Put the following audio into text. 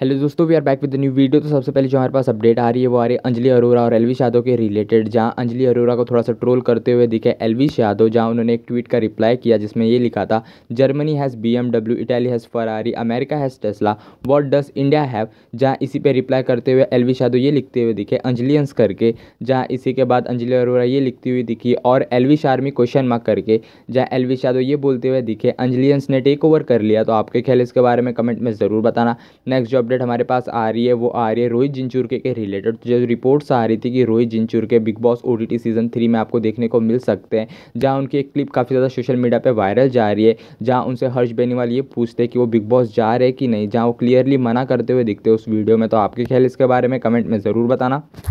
hello दोस्तों we are back with new video तो सबसे पहले जो हमारे पास अपडेट आ रही है वो आ रही है अंजलि अरोरा और एलविश यादव के रिलेटेड जहां अंजलि अरोरा को थोड़ा सा ट्रोल करते हुए दिखे एलविश यादव जहां उन्होंने एक ट्वीट का रिप्लाई किया जिसमें ये लिखा था Germany has B MW Italy has Ferrari America has Tesla what does India have जहाँ इसी पर रिप्लाई करते हुए एलविश यादव ये लिखते हुए दिखे अंजलियंस करके जहाँ इसी के बाद अंजलि अरोरा ये लिखती हुई दिखी और एलविश आर्मी क्वेश्चन मार्क करके जहाँ एलविश यादव ये बोलते हुए दिखे अंजलियंस ने टेक ओवर कर लिया तो आपके खेल इसके बारे में कमेंट में ज़रूर बताना नेक्स्ट अपडेट हमारे पास आ रही है वो आ रही है रोहित जिनचुरके के रिलेटेड तो जो रिपोर्ट्स आ रही थी कि रोहित जिनचुरके बिग बॉस ओ सीज़न थ्री में आपको देखने को मिल सकते हैं जहाँ उनकी एक क्लिप काफ़ी ज़्यादा सोशल मीडिया पर वायरल जा रही है जहाँ उनसे हर्ष बेनीवाल ये पूछते हैं कि वो बिग बॉस जा रहे कि नहीं जहाँ वो क्लियरली मना करते हुए दिखते उस वीडियो में तो आपके ख्याल इसके बारे में कमेंट में ज़रूर बताना